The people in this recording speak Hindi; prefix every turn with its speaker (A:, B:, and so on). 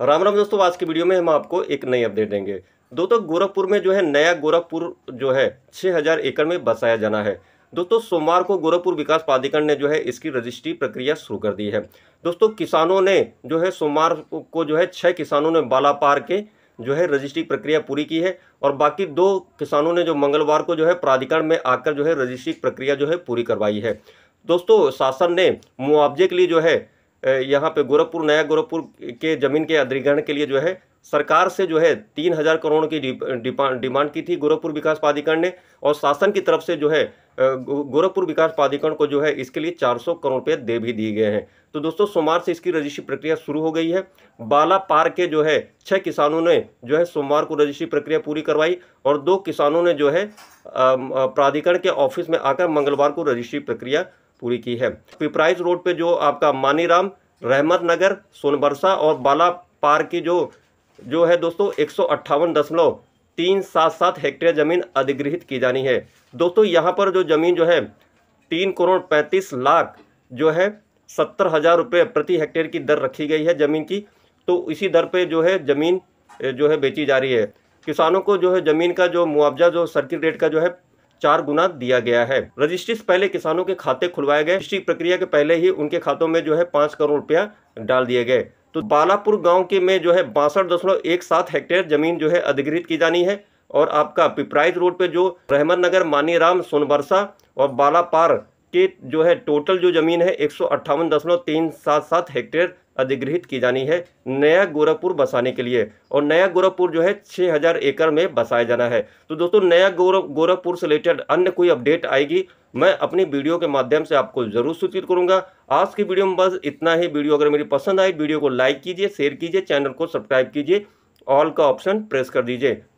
A: राम राम दोस्तों आज की वीडियो में हम आपको एक नई अपडेट देंगे दोस्तों गोरखपुर में जो है नया गोरखपुर जो है 6000 एकड़ में बसाया जाना है दोस्तों सोमवार को गोरखपुर विकास प्राधिकरण ने जो है इसकी रजिस्ट्री प्रक्रिया शुरू कर दी है दोस्तों किसानों ने जो है सोमवार को जो है छः किसानों ने बालापार के जो है रजिस्ट्री प्रक्रिया पूरी की है और बाकी दो किसानों ने जो मंगलवार को जो है प्राधिकरण में आकर जो है रजिस्ट्री प्रक्रिया जो है पूरी करवाई है दोस्तों शासन ने मुआवजे के लिए जो है यहाँ पे गोरखपुर नया गोरखपुर के ज़मीन के अधिग्रहण के लिए जो है सरकार से जो है तीन हज़ार करोड़ की डिमांड की थी गोरखपुर विकास प्राधिकरण ने और शासन की तरफ से जो है गोरखपुर विकास प्राधिकरण को जो है इसके लिए 400 करोड़ रुपये दे भी दिए गए हैं तो दोस्तों सोमवार से इसकी रजिस्ट्री प्रक्रिया शुरू हो गई है बाला पार के जो है छः किसानों ने जो है सोमवार को रजिस्ट्री प्रक्रिया पूरी करवाई और दो किसानों ने जो है प्राधिकरण के ऑफिस में आकर मंगलवार को रजिस्ट्री प्रक्रिया पूरी की है पिपराइज रोड पे जो आपका मानीराम रहमत नगर सोनबरसा और बाला पार की जो जो है दोस्तों एक दशमलव तीन सात सात हेक्टेयर जमीन अधिगृहित की जानी है दोस्तों यहाँ पर जो जमीन जो है तीन करोड़ पैंतीस लाख जो है सत्तर हज़ार रुपये प्रति हेक्टेयर की दर रखी गई है ज़मीन की तो इसी दर पे जो है ज़मीन जो है बेची जा रही है किसानों को जो है ज़मीन का जो मुआवजा जो सर्किट रेट का जो है चार गुना दिया गया है रजिस्ट्री से पहले किसानों के खाते खुलवाए गए रजिस्ट्री प्रक्रिया के पहले ही उनके खातों में जो है पाँच करोड़ रुपया डाल दिए गए तो बालापुर गांव के में जो है बासठ दशमलव एक सात हेक्टेयर जमीन जो है अधिग्रहित की जानी है और आपका पिपराइज रोड पे जो रहमत नगर मानी सोनबरसा और बालापार के जो है टोटल जो ज़मीन है एक हेक्टेयर अधिग्रहित की जानी है नया गोरखपुर बसाने के लिए और नया गोरखपुर जो है 6000 एकड़ में बसाया जाना है तो दोस्तों नया गोरख गोरखपुर से रिलेटेड अन्य कोई अपडेट आएगी मैं अपनी वीडियो के माध्यम से आपको जरूर सूचित करूंगा आज की वीडियो में बस इतना ही वीडियो अगर मेरी पसंद आई वीडियो को लाइक कीजिए शेयर कीजिए चैनल को सब्सक्राइब कीजिए ऑल का ऑप्शन प्रेस कर दीजिए